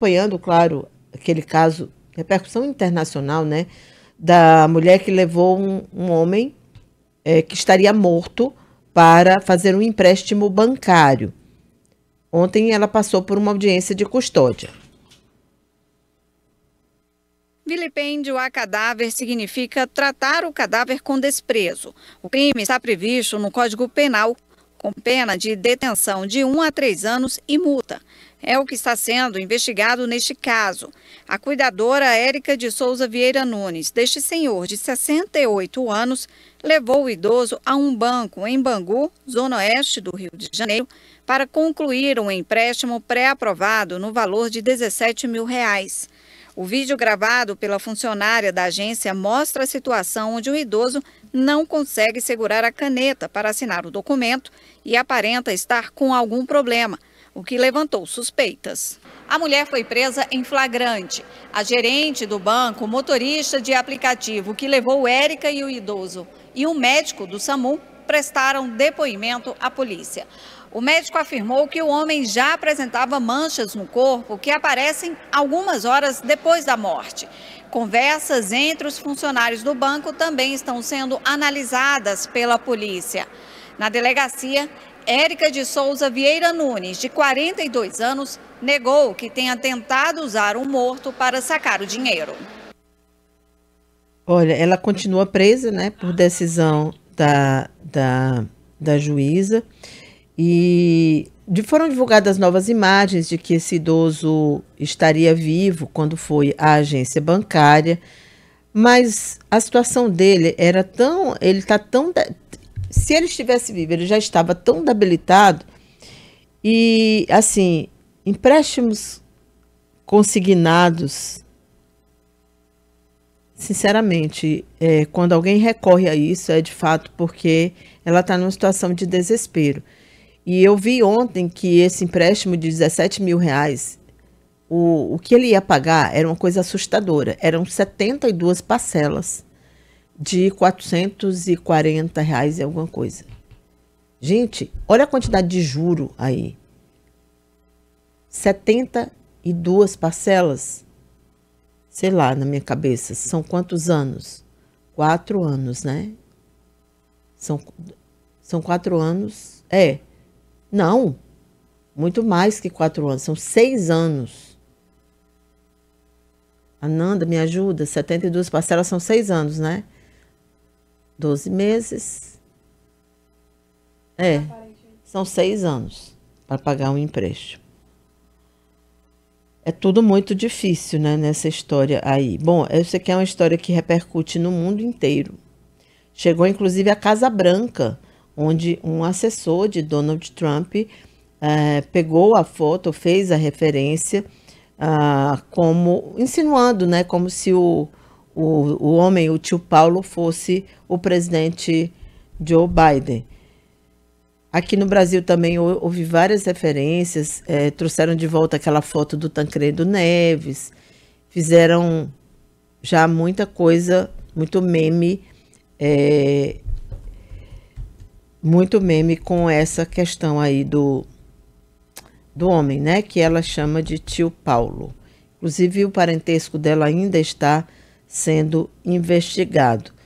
acompanhando, claro, aquele caso, repercussão internacional, né? Da mulher que levou um, um homem é, que estaria morto para fazer um empréstimo bancário. Ontem ela passou por uma audiência de custódia. Vilipêndio a cadáver significa tratar o cadáver com desprezo. O crime está previsto no Código Penal com pena de detenção de 1 a 3 anos e multa. É o que está sendo investigado neste caso. A cuidadora Érica de Souza Vieira Nunes, deste senhor de 68 anos, levou o idoso a um banco em Bangu, zona oeste do Rio de Janeiro, para concluir um empréstimo pré-aprovado no valor de 17 mil reais. O vídeo gravado pela funcionária da agência mostra a situação onde um idoso não consegue segurar a caneta para assinar o documento e aparenta estar com algum problema, o que levantou suspeitas. A mulher foi presa em flagrante. A gerente do banco, motorista de aplicativo que levou Érica e o idoso, e um médico do SAMU prestaram depoimento à polícia. O médico afirmou que o homem já apresentava manchas no corpo que aparecem algumas horas depois da morte. Conversas entre os funcionários do banco também estão sendo analisadas pela polícia. Na delegacia, Érica de Souza Vieira Nunes, de 42 anos, negou que tenha tentado usar um morto para sacar o dinheiro. Olha, ela continua presa, né, por decisão da, da, da juíza. E foram divulgadas novas imagens de que esse idoso estaria vivo quando foi à agência bancária, mas a situação dele era tão, ele está tão, se ele estivesse vivo, ele já estava tão debilitado e assim empréstimos consignados, sinceramente, é, quando alguém recorre a isso é de fato porque ela está numa situação de desespero. E eu vi ontem que esse empréstimo de 17 mil reais, o, o que ele ia pagar era uma coisa assustadora. Eram 72 parcelas de 440 reais e alguma coisa. Gente, olha a quantidade de juro aí. 72 parcelas. Sei lá, na minha cabeça, são quantos anos? Quatro anos, né? São, são quatro anos. É, não, muito mais que quatro anos, são seis anos. Ananda, me ajuda, 72 parcelas são seis anos, né? Doze meses. É, são seis anos para pagar um empréstimo. É tudo muito difícil, né, nessa história aí. Bom, isso aqui é uma história que repercute no mundo inteiro. Chegou, inclusive, à Casa Branca, onde um assessor de Donald Trump eh, pegou a foto, fez a referência, ah, como insinuando, né, como se o, o, o homem, o tio Paulo, fosse o presidente Joe Biden. Aqui no Brasil também houve várias referências, eh, trouxeram de volta aquela foto do Tancredo Neves, fizeram já muita coisa, muito meme eh, muito meme com essa questão aí do, do homem, né? Que ela chama de tio Paulo. Inclusive, o parentesco dela ainda está sendo investigado.